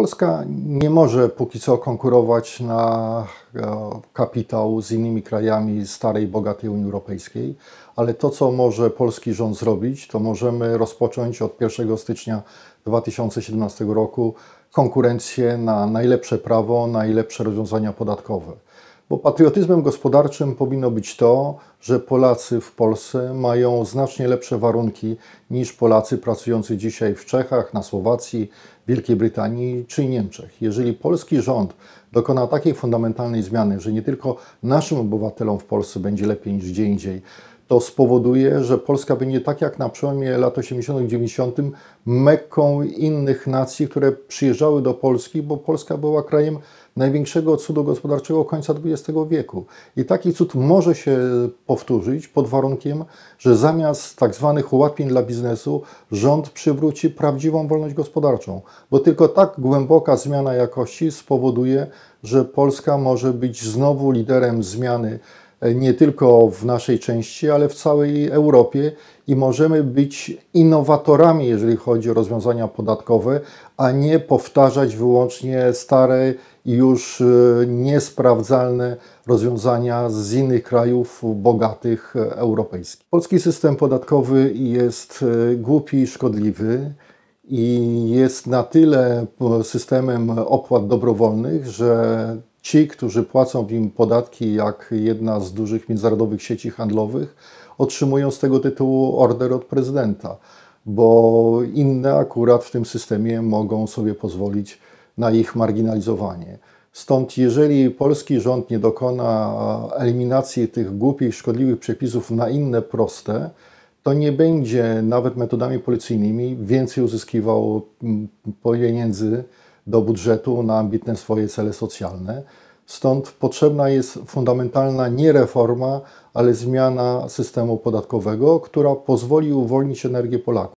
Polska nie może póki co konkurować na e, kapitał z innymi krajami starej, bogatej Unii Europejskiej, ale to, co może polski rząd zrobić, to możemy rozpocząć od 1 stycznia 2017 roku konkurencję na najlepsze prawo, najlepsze rozwiązania podatkowe. Bo patriotyzmem gospodarczym powinno być to, że Polacy w Polsce mają znacznie lepsze warunki niż Polacy pracujący dzisiaj w Czechach, na Słowacji, Wielkiej Brytanii czy Niemczech. Jeżeli polski rząd dokona takiej fundamentalnej zmiany, że nie tylko naszym obywatelom w Polsce będzie lepiej niż gdzie indziej, to spowoduje, że Polska będzie tak jak na przełomie lat 80., 90., mekką innych nacji, które przyjeżdżały do Polski, bo Polska była krajem największego cudu gospodarczego końca XX wieku. I taki cud może się powtórzyć pod warunkiem, że zamiast tak zwanych ułatwień dla biznesu, rząd przywróci prawdziwą wolność gospodarczą, bo tylko tak głęboka zmiana jakości spowoduje, że Polska może być znowu liderem zmiany nie tylko w naszej części, ale w całej Europie i możemy być innowatorami, jeżeli chodzi o rozwiązania podatkowe, a nie powtarzać wyłącznie stare i już e, niesprawdzalne rozwiązania z innych krajów bogatych e, europejskich. Polski system podatkowy jest e, głupi i szkodliwy i jest na tyle systemem opłat dobrowolnych, że ci, którzy płacą w nim podatki jak jedna z dużych międzynarodowych sieci handlowych, otrzymują z tego tytułu order od prezydenta, bo inne akurat w tym systemie mogą sobie pozwolić na ich marginalizowanie. Stąd jeżeli polski rząd nie dokona eliminacji tych głupich, szkodliwych przepisów na inne proste, to nie będzie nawet metodami policyjnymi więcej uzyskiwał mm, pieniędzy do budżetu na ambitne swoje cele socjalne. Stąd potrzebna jest fundamentalna nie reforma, ale zmiana systemu podatkowego, która pozwoli uwolnić energię Polaków.